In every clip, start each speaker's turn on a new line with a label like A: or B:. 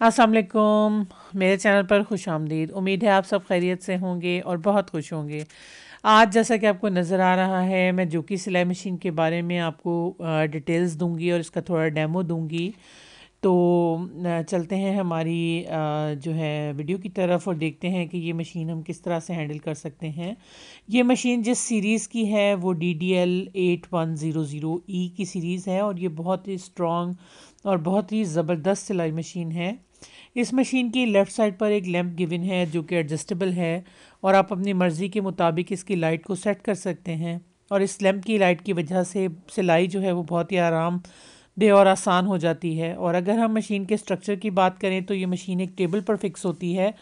A: असलकुम मेरे चैनल पर खुश आमदीद उम्मीद है आप सब खैरियत से होंगे और बहुत खुश होंगे आज जैसा कि आपको नज़र आ रहा है मैं कि सिलाई मशीन के बारे में आपको डिटेल्स दूंगी और इसका थोड़ा डेमो दूंगी तो चलते हैं हमारी जो है वीडियो की तरफ और देखते हैं कि ये मशीन हम किस तरह से हैंडल कर सकते हैं ये मशीन जिस सीरीज़ की है वो D D L eight one zero zero E की सीरीज़ है और ये बहुत ही स्ट्रॉन्ग और बहुत ही ज़बरदस्त सिलाई मशीन है इस मशीन की लेफ़्ट साइड पर एक लैम्प गिवन है जो कि एडजस्टेबल है और आप अपनी मर्ज़ी के मुताबिक इसकी लाइट को सेट कर सकते हैं और इस लैंप की लाइट की वजह से सिलाई जो है वो बहुत ही आराम दे और आसान हो जाती है और अगर हम मशीन के स्ट्रक्चर की बात करें तो ये मशीन एक टेबल पर फिक्स होती है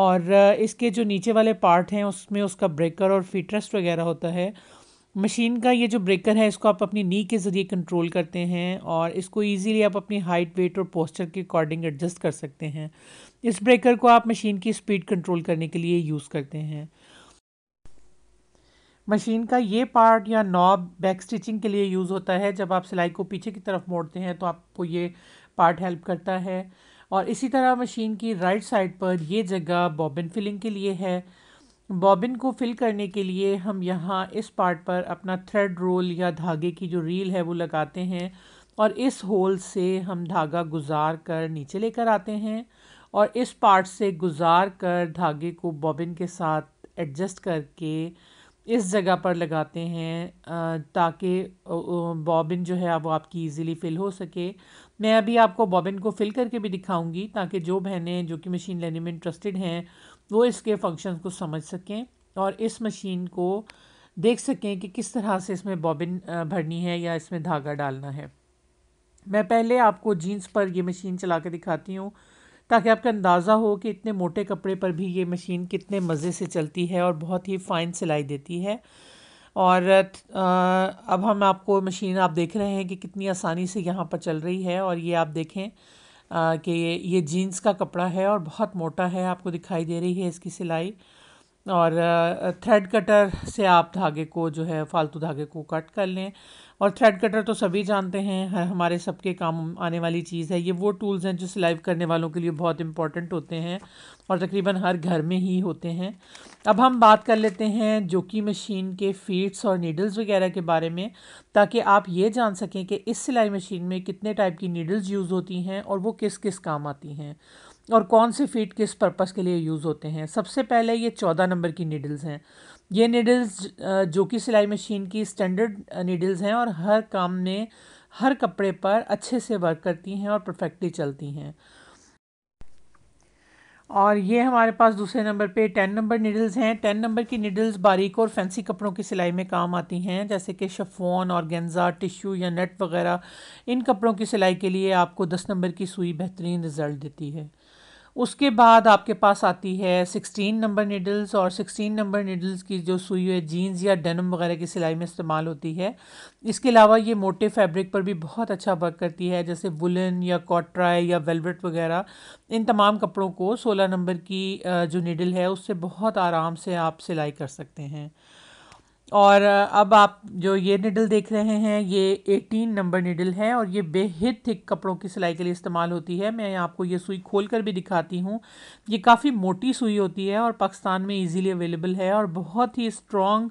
A: और इसके जो नीचे वाले पार्ट हैं उसमें उसका ब्रेकर और फिटरेस्ट वगैरह होता है मशीन का ये जो ब्रेकर है इसको आप अपनी नी के ज़रिए कंट्रोल करते हैं और इसको इजीली आप अपनी हाइट वेट और पोस्चर के अकॉर्डिंग एडजस्ट कर सकते हैं इस ब्रेकर को आप मशीन की स्पीड कंट्रोल करने के लिए यूज़ करते हैं मशीन का ये पार्ट या नॉब बैक स्टिचिंग के लिए यूज़ होता है जब आप सिलाई को पीछे की तरफ मोड़ते हैं तो आपको ये पार्ट हेल्प करता है और इसी तरह मशीन की राइट साइड पर ये जगह बॉबिन फिलिंग के लिए है बॉबिन को फिल करने के लिए हम यहाँ इस पार्ट पर अपना थ्रेड रोल या धागे की जो रील है वो लगाते हैं और इस होल से हम धागा गुजार कर नीचे लेकर आते हैं और इस पार्ट से गुजार कर धागे को बॉबिन के साथ एडजस्ट करके इस जगह पर लगाते हैं ताकि बॉबिन जो है वो आपकी इजीली फिल हो सके मैं अभी आपको बॉबिन को फिल करके भी दिखाऊंगी ताकि जो बहनें जो कि मशीन लेने में इंटरेस्टेड हैं वो इसके फंक्शन को समझ सकें और इस मशीन को देख सकें कि किस तरह से इसमें बॉबिन भरनी है या इसमें धागा डालना है मैं पहले आपको जीन्स पर ये मशीन चला के दिखाती हूँ ताकि आपका अंदाज़ा हो कि इतने मोटे कपड़े पर भी ये मशीन कितने मज़े से चलती है और बहुत ही फ़ाइन सिलाई देती है और अब हम आपको मशीन आप देख रहे हैं कि कितनी आसानी से यहाँ पर चल रही है और ये आप देखें कि ये जीन्स का कपड़ा है और बहुत मोटा है आपको दिखाई दे रही है इसकी सिलाई और थ्रेड कटर से आप धागे को जो है फालतू धागे को कट कर लें और थ्रेड कटर तो सभी जानते हैं हमारे सबके काम आने वाली चीज़ है ये वो टूल्स हैं जो सिलाई करने वालों के लिए बहुत इंपॉर्टेंट होते हैं और तकरीबन हर घर में ही होते हैं अब हम बात कर लेते हैं जोकी मशीन के फीड्स और नीडल्स वगैरह के बारे में ताकि आप ये जान सकें कि इस सिलाई मशीन में कितने टाइप की नीडल्स यूज़ होती हैं और वो किस किस काम आती हैं और कौन से फीड किस पर्पज़ के लिए यूज़ होते हैं सबसे पहले ये चौदह नंबर की नीडल्स हैं ये नीडल्स जो कि सिलाई मशीन की स्टैंडर्ड नीडल्स हैं और हर काम में हर कपड़े पर अच्छे से वर्क करती हैं और परफेक्टली चलती हैं और ये हमारे पास दूसरे नंबर पे टेन नंबर नीडल्स हैं टेन नंबर की नीडल्स बारीक और फैंसी कपड़ों की सिलाई में काम आती हैं जैसे कि शफोन और गेंजा टिश्यू या नेट वगैरह इन कपड़ों की सिलाई के लिए आपको दस नंबर की सुई बेहतरीन रिज़ल्ट देती है उसके बाद आपके पास आती है सिक्सटीन नंबर निडल्स और सिक्सटीन नंबर निडल्स की जो सुई है जीन्स या डनम वगैरह की सिलाई में इस्तेमाल होती है इसके अलावा ये मोटे फैब्रिक पर भी बहुत अच्छा वर्क करती है जैसे वुलन या कॉट्राई या वेलवेट वगैरह इन तमाम कपड़ों को सोलह नंबर की जो निडल है उससे बहुत आराम से आप सिलाई कर सकते हैं और अब आप जो ये निडल देख रहे हैं ये 18 नंबर निडल है और ये बेहद थिक कपड़ों की सिलाई के लिए इस्तेमाल होती है मैं आपको ये सुई खोल कर भी दिखाती हूँ ये काफ़ी मोटी सुई होती है और पाकिस्तान में इजीली अवेलेबल है और बहुत ही स्ट्रॉन्ग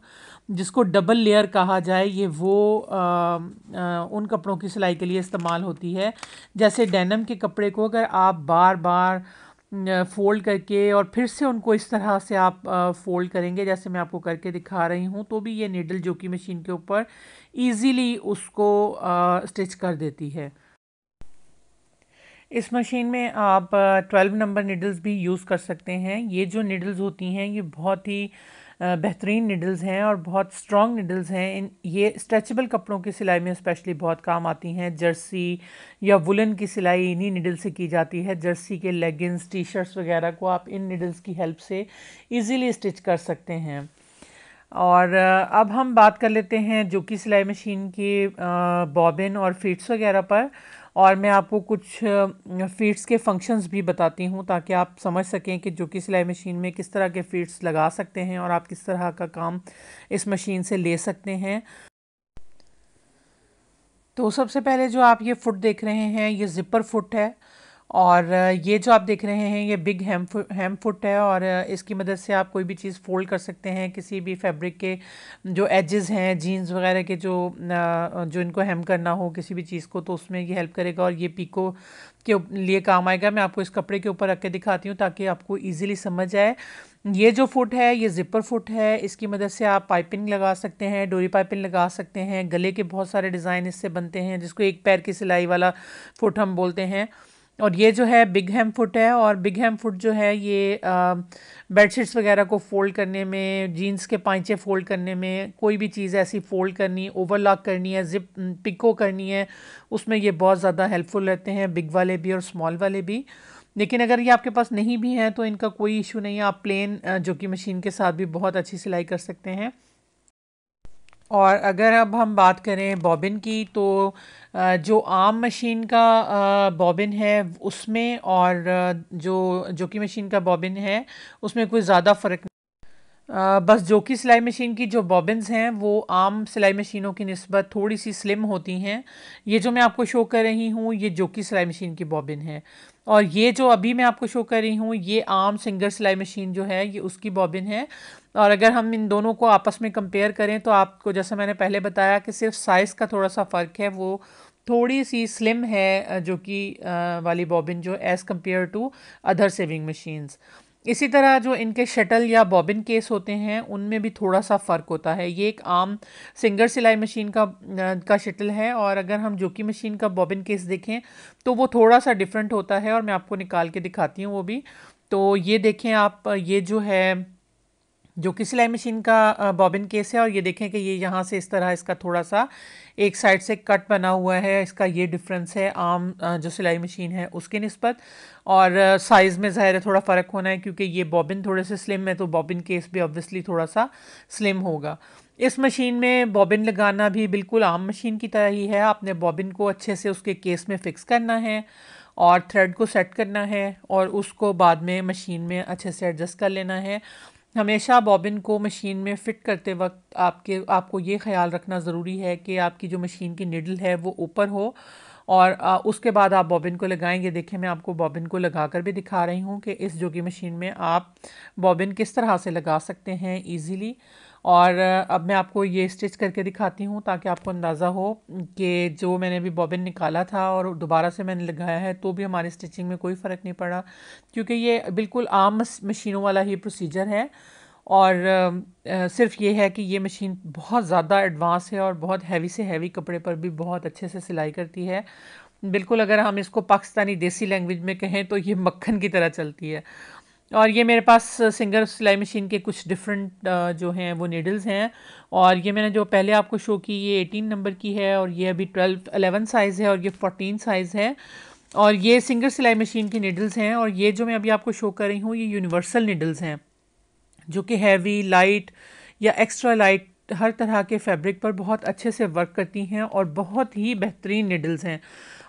A: जिसको डबल लेयर कहा जाए ये वो आ, आ, उन कपड़ों की सिलाई के लिए इस्तेमाल होती है जैसे डेनम के कपड़े को अगर आप बार बार फ़ोल्ड करके और फिर से उनको इस तरह से आप फ़ोल्ड करेंगे जैसे मैं आपको करके दिखा रही हूँ तो भी ये नीडल जो कि मशीन के ऊपर इजीली उसको स्टिच कर देती है इस मशीन में आप 12 नंबर निडल्स भी यूज़ कर सकते हैं ये जो निडल्स होती हैं ये बहुत ही बेहतरीन निडल्स हैं और बहुत स्ट्रॉन्ग निडल्स हैं इन ये स्ट्रेचेबल कपड़ों की सिलाई में स्पेशली बहुत काम आती हैं जर्सी या वुलन की सिलाई इन्हीं निडल से की जाती है जर्सी के लेगिंग्स टी शर्ट्स वगैरह को आप इन निडल्स की हेल्प से ईज़िली स्टिच कर सकते हैं और अब हम बात कर लेते हैं जो कि सिलाई मशीन की बॉबिन और फिट्स वगैरह पर और मैं आपको कुछ फीड्स के फंक्शंस भी बताती हूँ ताकि आप समझ सकें कि जो कि सिलाई मशीन में किस तरह के फीड्स लगा सकते हैं और आप किस तरह का काम इस मशीन से ले सकते हैं तो सबसे पहले जो आप ये फुट देख रहे हैं ये ज़िपर फुट है और ये जो आप देख रहे हैं ये बिग हेम हेम फुट है और इसकी मदद से आप कोई भी चीज़ फोल्ड कर सकते हैं किसी भी फैब्रिक के जो एजेस हैं जीन्स वगैरह के जो जो इनको हेम करना हो किसी भी चीज़ को तो उसमें ये हेल्प करेगा और ये पीको के लिए काम आएगा मैं आपको इस कपड़े के ऊपर रख के दिखाती हूँ ताकि आपको ईजिली समझ आए ये जो फुट है ये ज़िपर फुट है इसकी मदद से आप पाइपिंग लगा सकते हैं डोरी पाइपिंग लगा सकते हैं गले के बहुत सारे डिज़ाइन इससे बनते हैं जिसको एक पैर की सिलाई वाला फुट हम बोलते हैं और ये जो है बिग हैम फुट है और बिग हैम फुट जो है ये बेडशीट्स वगैरह को फ़ोल्ड करने में जीन्स के पाइचे फ़ोल्ड करने में कोई भी चीज़ ऐसी फ़ोल्ड करनी ओवरलॉक करनी है जिप पिको करनी है उसमें ये बहुत ज़्यादा हेल्पफुल रहते हैं बिग वाले भी और स्मॉल वाले भी लेकिन अगर ये आपके पास नहीं भी हैं तो इनका कोई इशू नहीं है आप प्लेन जो कि मशीन के साथ भी बहुत अच्छी सिलाई कर सकते हैं और अगर अब हम बात करें बॉबिन की तो जो आम मशीन का बॉबिन है उसमें और जो जोकी मशीन का बॉबिन है उसमें कोई ज़्यादा फ़र्क नहीं बस जो कि सिलाई मशीन की जो बॉबिन्स हैं वो आम सिलाई मशीनों की नस्बत थोड़ी सी स्लिम होती हैं ये जो मैं आपको शो कर रही हूँ ये जो कि सिलाई मशीन की बॉबिन है और ये जो अभी मैं आपको शो कर रही हूँ ये आम सिंगर सिलाई मशीन जो है ये उसकी बॉबिन है और अगर हम इन दोनों को आपस में कंपेयर करें तो आपको जैसा मैंने पहले बताया कि सिर्फ साइज़ का थोड़ा सा फ़र्क है वो थोड़ी सी स्लिम है जो कि वाली बॉबिन जो as compare to other sewing machines इसी तरह जो इनके शटल या बॉबिन केस होते हैं उनमें भी थोड़ा सा फ़र्क होता है ये एक आम सिंगर सिलाई मशीन का का शटल है और अगर हम जोकी मशीन का बॉबिन केस देखें तो वो थोड़ा सा डिफरेंट होता है और मैं आपको निकाल के दिखाती हूँ वो भी तो ये देखें आप ये जो है जो कि सिलाई मशीन का बॉबिन केस है और ये देखें कि ये यहाँ से इस तरह इसका थोड़ा सा एक साइड से कट बना हुआ है इसका ये डिफरेंस है आम जो सिलाई मशीन है उसके नस्बत और साइज़ में ज़ाहिर है थोड़ा फ़र्क होना है क्योंकि ये बॉबिन थोड़े से स्लिम है तो बॉबिन केस भी ऑब्वियसली थोड़ा सा स्लिम होगा इस मशीन में बॉबिन लगाना भी बिल्कुल आम मशीन की तरह ही है आपने बॉबिन को अच्छे से उसके केस में फ़िक्स करना है और थ्रेड को सेट करना है और उसको बाद में मशीन में अच्छे से एडजस्ट कर लेना है हमेशा बॉबिन को मशीन में फ़िट करते वक्त आपके आपको ये ख्याल रखना ज़रूरी है कि आपकी जो मशीन की निडल है वो ऊपर हो और आ, उसके बाद आप बॉबिन को लगाएंगे देखिए मैं आपको बॉबिन को लगा कर भी दिखा रही हूँ कि इस जोगी मशीन में आप बॉबिन किस तरह से लगा सकते हैं ईज़िली और अब मैं आपको ये स्टिच करके दिखाती हूँ ताकि आपको अंदाज़ा हो कि जो मैंने अभी बॉबिन निकाला था और दोबारा से मैंने लगाया है तो भी हमारी स्टिचिंग में कोई फ़र्क नहीं पड़ा क्योंकि ये बिल्कुल आम मशीनों वाला ही प्रोसीजर है और सिर्फ ये है कि ये मशीन बहुत ज़्यादा एडवांस है और बहुत हैवी से हैवी कपड़े पर भी बहुत अच्छे से सिलाई करती है बिल्कुल अगर हम इसको पाकिस्तानी देसी लैंग्वेज में कहें तो ये मक्खन की तरह चलती है और ये मेरे पास सिंगर सिलाई मशीन के कुछ डिफरेंट जो हैं वो नीडल्स हैं और ये मैंने जो पहले आपको शो की ये 18 नंबर की है और ये अभी 12 11 साइज़ है और ये 14 साइज़ है और ये सिंगर सिलाई मशीन की नीडल्स हैं और ये जो मैं अभी आपको शो कर रही हूँ ये यूनिवर्सल नीडल्स हैं जो कि हैवी लाइट या एक्स्ट्रा लाइट हर तरह के फैब्रिक पर बहुत अच्छे से वर्क करती हैं और बहुत ही बेहतरीन निडल्स हैं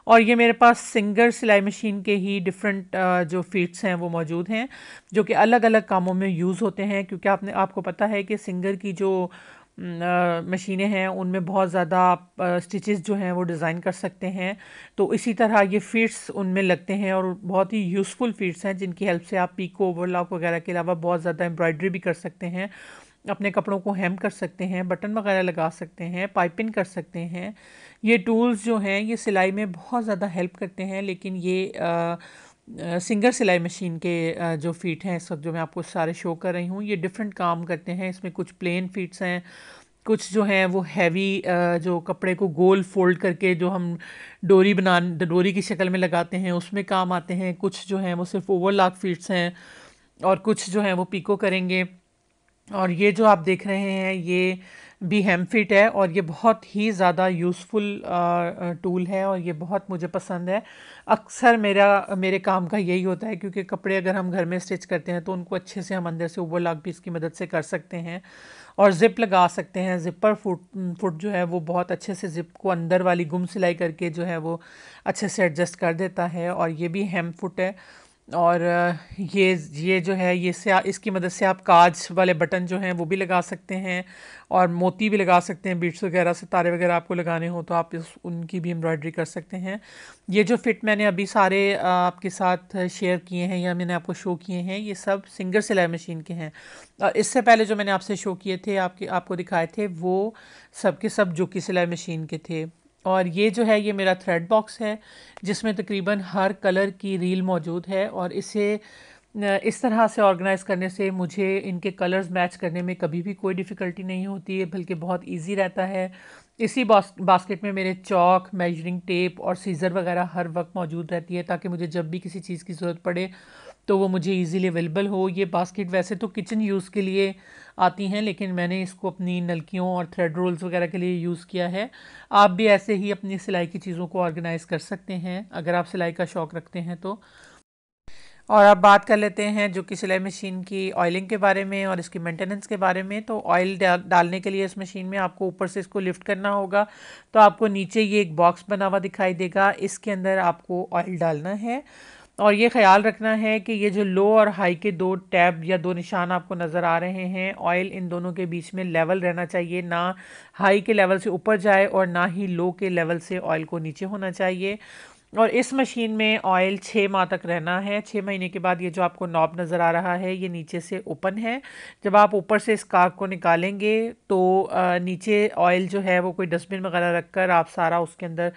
A: और ये मेरे पास सिंगर सिलाई मशीन के ही डिफरेंट जो फीट्स हैं वो मौजूद हैं जो कि अलग अलग कामों में यूज़ होते हैं क्योंकि आपने आपको पता है कि सिंगर की जो मशीनें हैं उनमें बहुत ज़्यादा आप स्टिचेस जो हैं वो डिज़ाइन कर सकते हैं तो इसी तरह ये फीट्स उनमें लगते हैं और बहुत ही यूज़फुल फीट्स हैं जिनकी हेल्प से आप पीको ओवरलॉक वगैरह के अलावा बहुत ज़्यादा एम्ब्रॉयडरी भी कर सकते हैं अपने कपड़ों को हेम कर सकते हैं बटन वगैरह लगा सकते हैं पाइपिंग कर सकते हैं ये टूल्स जो हैं ये सिलाई में बहुत ज़्यादा हेल्प करते हैं लेकिन ये आ, सिंगर सिलाई मशीन के जो फ़ीट हैं इस वक्त जो मैं आपको सारे शो कर रही हूँ ये डिफरेंट काम करते हैं इसमें कुछ प्लेन फ़ीट्स हैं कुछ जो हैं वो हैवी जो कपड़े को गोल फोल्ड करके जो हम डोरी बना डोरी की शक्ल में लगाते हैं उसमें काम आते हैं कुछ जो हैं वो सिर्फ ओवरलॉक फीट्स हैं और कुछ जो हैं वो पीको करेंगे और ये जो आप देख रहे हैं ये भी हेमफिट है और ये बहुत ही ज़्यादा यूज़फुल टूल है और ये बहुत मुझे पसंद है अक्सर मेरा मेरे काम का यही होता है क्योंकि कपड़े अगर हम घर में स्टिच करते हैं तो उनको अच्छे से हम अंदर से उबो लाग भी इसकी मदद से कर सकते हैं और ज़िप लगा सकते हैं ज़िपर फुट फुट जो है वो बहुत अच्छे से ज़िप को अंदर वाली गुम सिलाई करके जो है वो अच्छे से एडजस्ट कर देता है और ये भी हेम फुट है और ये ये जो है ये से इसकी मदद से आप काज वाले बटन जो हैं वो भी लगा सकते हैं और मोती भी लगा सकते हैं बीट्स वगैरह सितारे वगैरह आपको लगाने हो तो आप इस उनकी भी एम्ब्रॉयडरी कर सकते हैं ये जो फिट मैंने अभी सारे आपके साथ शेयर किए हैं या मैंने आपको शो किए हैं ये सब सिंगर सिलाई मशीन के हैं और इससे पहले जो मैंने आपसे शो किए थे आपके आपको दिखाए थे वो सब के सब जो कि सिलाई मशीन के थे और ये जो है ये मेरा थ्रेड बॉक्स है जिसमें तकरीबन हर कलर की रील मौजूद है और इसे इस तरह से ऑर्गेनाइज़ करने से मुझे इनके कलर्स मैच करने में कभी भी कोई डिफ़िकल्टी नहीं होती है बल्कि बहुत इजी रहता है इसी बास्केट में मेरे चौक मेजरिंग टेप और सीज़र वगैरह हर वक्त मौजूद रहती है ताकि मुझे जब भी किसी चीज़ की ज़रूरत पड़े तो वो मुझे इजीली अवेलेबल हो ये बास्केट वैसे तो किचन यूज़ के लिए आती हैं लेकिन मैंने इसको अपनी नलकियों और थ्रेड रोल्स वगैरह के लिए यूज़ किया है आप भी ऐसे ही अपनी सिलाई की चीज़ों को ऑर्गेनाइज़ कर सकते हैं अगर आप सिलाई का शौक़ रखते हैं तो और अब बात कर लेते हैं जो कि सिलाई मशीन की ऑयलिंग के बारे में और इसकी मेंटेनेंस के बारे में तो ऑयल डाल, डालने के लिए इस मशीन में आपको ऊपर से इसको लिफ्ट करना होगा तो आपको नीचे ये एक बॉक्स बना हुआ दिखाई देगा इसके अंदर आपको ऑयल डालना है और ये ख्याल रखना है कि ये जो लो और हाई के दो टैब या दो निशान आपको नज़र आ रहे हैं ऑयल इन दोनों के बीच में लेवल रहना चाहिए ना हाई के लेवल से ऊपर जाए और ना ही लो के लेवल से ऑयल को नीचे होना चाहिए और इस मशीन में ऑयल छः माह तक रहना है छः महीने के बाद ये जो आपको नॉब नज़र आ रहा है ये नीचे से ओपन है जब आप ऊपर से इस कार को निकालेंगे तो नीचे ऑयल जो है वो कोई डस्टबिन वगैरह रख कर आप सारा उसके अंदर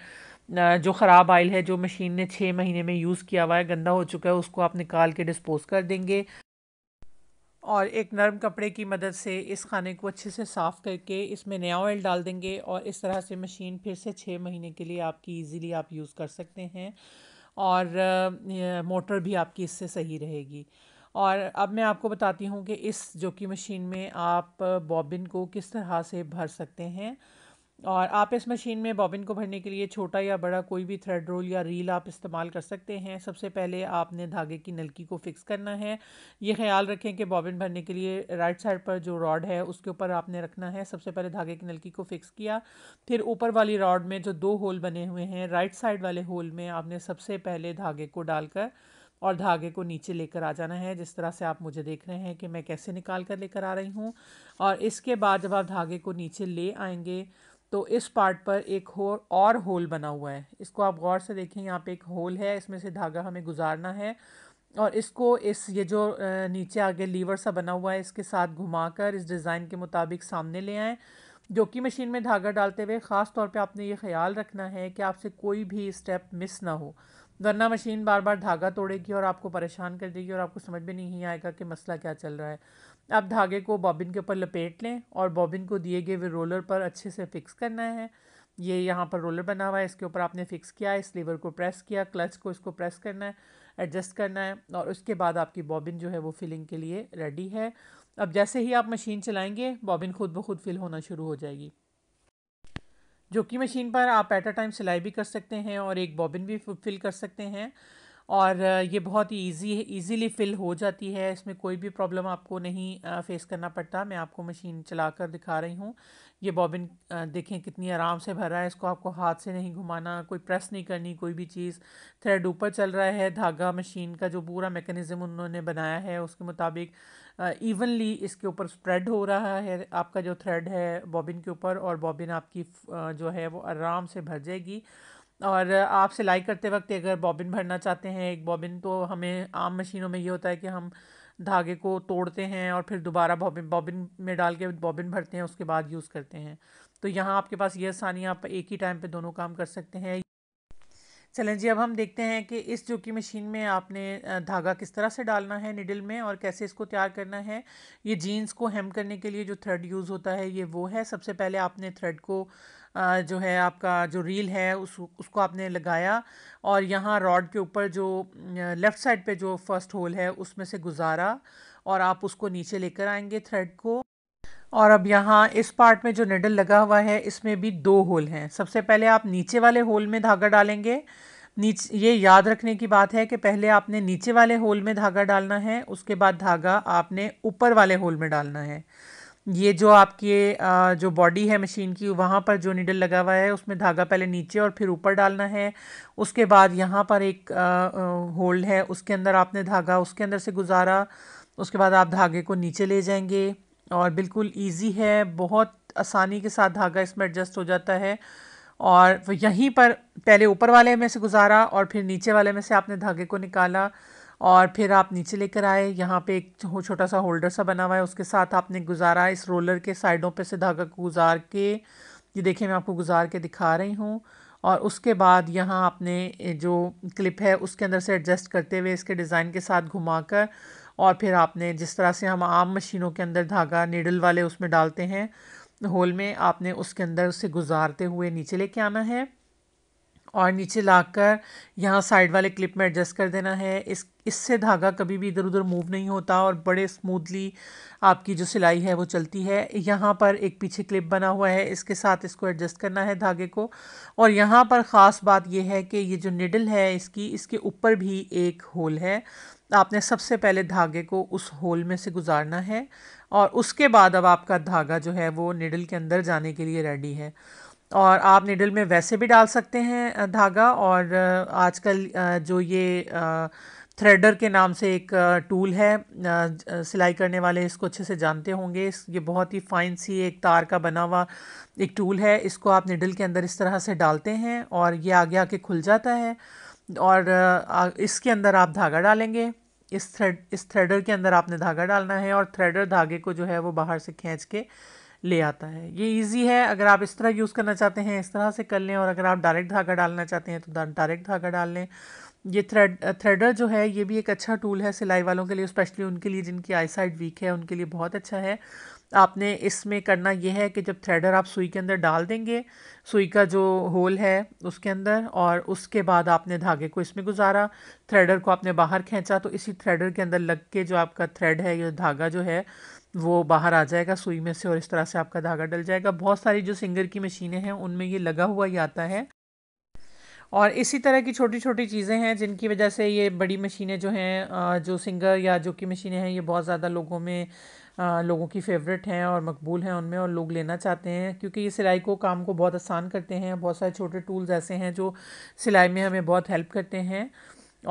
A: जो ख़राब आयल है जो मशीन ने छः महीने में यूज़ किया हुआ है गंदा हो चुका है उसको आप निकाल के डिस्पोज कर देंगे और एक नरम कपड़े की मदद से इस खाने को अच्छे से साफ़ करके इसमें नया ऑयल डाल देंगे और इस तरह से मशीन फिर से छः महीने के लिए आपकी इजीली आप यूज़ कर सकते हैं और मोटर भी आपकी इससे सही रहेगी और अब मैं आपको बताती हूँ कि इस जो कि मशीन में आप बॉबिन को किस तरह से भर सकते हैं और आप इस मशीन में बॉबिन को भरने के लिए छोटा या बड़ा कोई भी थ्रेड रोल या रील आप इस्तेमाल कर सकते हैं सबसे पहले आपने धागे की नलकी को फिक्स करना है ये ख्याल रखें कि बॉबिन भरने के लिए राइट साइड पर जो रॉड है उसके ऊपर आपने रखना है सबसे पहले धागे की नलकी को फिक्स किया फिर ऊपर वाली रॉड में जो दो होल बने हुए हैं राइट साइड वाले होल में आपने सबसे पहले धागे को डालकर और धागे को नीचे लेकर आ जाना है जिस तरह से आप मुझे देख रहे हैं कि मैं कैसे निकाल कर लेकर आ रही हूँ और इसके बाद जब आप धागे को नीचे ले आएंगे तो इस पार्ट पर एक हो, और होल बना हुआ है इसको आप गौर से देखें यहाँ पे एक होल है इसमें से धागा हमें गुजारना है और इसको इस ये जो नीचे आगे लीवर सा बना हुआ है इसके साथ घुमाकर इस डिज़ाइन के मुताबिक सामने ले आएँ जो कि मशीन में धागा डालते हुए ख़ास तौर पे आपने ये ख्याल रखना है कि आपसे कोई भी स्टेप मिस ना हो वरना मशीन बार बार धागा तोड़ेगी और आपको परेशान कर देगी और आपको समझ में नहीं आएगा कि मसला क्या चल रहा है अब धागे को बॉबिन के ऊपर लपेट लें और बॉबिन को दिए गए हुए रोलर पर अच्छे से फिक्स करना है ये यहाँ पर रोलर बना हुआ है इसके ऊपर आपने फिक्स किया इस लीवर को प्रेस किया क्लच को इसको प्रेस करना है एडजस्ट करना है और उसके बाद आपकी बॉबिन जो है वो फिलिंग के लिए रेडी है अब जैसे ही आप मशीन चलाएंगे बॉबिन खुद ब खुद फिल होना शुरू हो जाएगी जो कि मशीन पर आप एट अ टाइम सिलाई भी कर सकते हैं और एक बॉबिन भी फिल कर सकते हैं और ये बहुत ही ईजी ईजीली फिल हो जाती है इसमें कोई भी प्रॉब्लम आपको नहीं फेस करना पड़ता मैं आपको मशीन चलाकर दिखा रही हूँ ये बॉबिन देखें कितनी आराम से भर रहा है इसको आपको हाथ से नहीं घुमाना कोई प्रेस नहीं करनी कोई भी चीज़ थ्रेड ऊपर चल रहा है धागा मशीन का जो पूरा मेकनिज़म उन्होंने बनाया है उसके मुताबिक इवनली इसके ऊपर स्प्रेड हो रहा है आपका जो थ्रेड है बॉबिन के ऊपर और बॉबिन आपकी जो है वो आराम से भर जाएगी और आप सिलाई करते वक्त अगर बॉबिन भरना चाहते हैं एक बॉबिन तो हमें आम मशीनों में ये होता है कि हम धागे को तोड़ते हैं और फिर दोबारा बॉबिन बॉबिन में डाल के बॉबिन भरते हैं उसके बाद यूज़ करते हैं तो यहाँ आपके पास ये आसानी आप एक ही टाइम पे दोनों काम कर सकते हैं चलें जी अब हम देखते हैं कि इस जो कि मशीन में आपने धागा किस तरह से डालना है निडल में और कैसे इसको तैयार करना है ये जीन्स को हेम करने के लिए जो थ्रेड यूज़ होता है ये वो है सबसे पहले आपने थ्रेड को जो है आपका जो रील है उस उसको आपने लगाया और यहाँ रॉड के ऊपर जो लेफ़्ट साइड पे जो फर्स्ट होल है उसमें से गुजारा और आप उसको नीचे लेकर आएंगे थ्रेड को और अब यहाँ इस पार्ट में जो निडल लगा हुआ है इसमें भी दो होल हैं सबसे पहले आप नीचे वाले होल में धागा डालेंगे नीचे ये याद रखने की बात है कि पहले आपने नीचे वाले होल में धागा डालना है उसके बाद धागा आपने ऊपर वाले होल में डालना है ये जो आपके जो बॉडी है मशीन की वहाँ पर जो नीडल लगा हुआ है उसमें धागा पहले नीचे और फिर ऊपर डालना है उसके बाद यहाँ पर एक होल्ड है उसके अंदर आपने धागा उसके अंदर से गुजारा उसके बाद आप धागे को नीचे ले जाएंगे और बिल्कुल इजी है बहुत आसानी के साथ धागा इसमें एडजस्ट हो जाता है और यहीं पर पहले ऊपर वाले में से गुजारा और फिर नीचे वाले में से आपने धागे को निकाला और फिर आप नीचे लेकर आए यहाँ पे एक छोटा सा होल्डर सा बना हुआ है उसके साथ आपने गुजारा इस रोलर के साइडों पे से धागा को गुजार के ये देखिए मैं आपको गुजार के दिखा रही हूँ और उसके बाद यहाँ आपने जो क्लिप है उसके अंदर से एडजस्ट करते हुए इसके डिज़ाइन के साथ घुमाकर और फिर आपने जिस तरह से हम आम मशीनों के अंदर धागा नीडल वाले उसमें डालते हैं होल में आपने उसके अंदर से गुजारते हुए नीचे लेके आना है और नीचे लाकर यहाँ साइड वाले क्लिप में एडजस्ट कर देना है इस इससे धागा कभी भी इधर उधर मूव नहीं होता और बड़े स्मूथली आपकी जो सिलाई है वो चलती है यहाँ पर एक पीछे क्लिप बना हुआ है इसके साथ इसको एडजस्ट करना है धागे को और यहाँ पर ख़ास बात यह है कि ये जो निडल है इसकी इसके ऊपर भी एक होल है आपने सबसे पहले धागे को उस होल में से गुजारना है और उसके बाद अब आपका धागा जो है वो निडल के अंदर जाने के लिए रेडी है और आप निडल में वैसे भी डाल सकते हैं धागा और आजकल जो ये थ्रेडर के नाम से एक टूल है सिलाई करने वाले इसको अच्छे से जानते होंगे ये बहुत ही फाइन सी एक तार का बना हुआ एक टूल है इसको आप निडल के अंदर इस तरह से डालते हैं और ये आगे आके खुल जाता है और इसके अंदर आप धागा डालेंगे इस थ्रेड इस थ्रेडर के अंदर आपने धागा डालना है और थ्रेडर धागे को जो है वो बाहर से खींच के ले आता है ये ईजी है अगर आप इस तरह यूज़ करना चाहते हैं इस तरह से कर लें और अगर आप डायरेक्ट धागा डालना चाहते हैं तो डायरेक्ट धागा डाल लें ये थ्रेड थ्रेडर जो है ये भी एक अच्छा टूल है सिलाई वालों के लिए स्पेशली उनके लिए जिनकी आई साइड वीक है उनके लिए बहुत अच्छा है आपने इसमें करना यह है कि जब थ्रेडर आप सुई के अंदर डाल देंगे सुई का जो होल है उसके अंदर और उसके बाद आपने धागे को इसमें गुजारा थ्रेडर को आपने बाहर खींचा तो इसी थ्रेडर के अंदर लग के जो आपका थ्रेड है या धागा जो है वो बाहर आ जाएगा सुई में से और इस तरह से आपका धागा डल जाएगा बहुत सारी जो सिंगर की मशीनें हैं उनमें ये लगा हुआ ही आता है और इसी तरह की छोटी छोटी चीज़ें हैं जिनकी वजह से ये बड़ी मशीनें जो हैं जो सिंगर या जो की मशीनें हैं ये बहुत ज़्यादा लोगों में लोगों की फेवरेट हैं और मकबूल हैं उनमें और लोग लेना चाहते हैं क्योंकि ये सिलाई को काम को बहुत आसान करते हैं बहुत सारे छोटे टूल्स ऐसे हैं जो सिलाई में हमें बहुत हेल्प करते हैं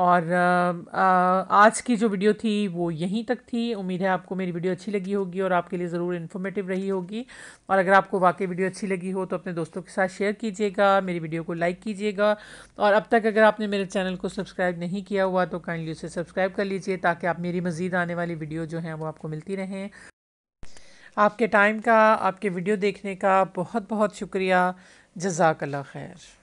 A: और आज की जो वीडियो थी वो यहीं तक थी उम्मीद है आपको मेरी वीडियो अच्छी लगी होगी और आपके लिए ज़रूर इन्फॉर्मेटिव रही होगी और अगर आपको वाकई वीडियो अच्छी लगी हो तो अपने दोस्तों के साथ शेयर कीजिएगा मेरी वीडियो को लाइक कीजिएगा और अब तक अगर आपने मेरे चैनल को सब्सक्राइब नहीं किया हुआ तो काइंडली उसे सब्सक्राइब कर लीजिए ताकि आप मेरी मज़ीद आने वाली वीडियो जो हैं वो आपको मिलती रहें आपके टाइम का आपके वीडियो देखने का बहुत बहुत शुक्रिया जजाकला खैर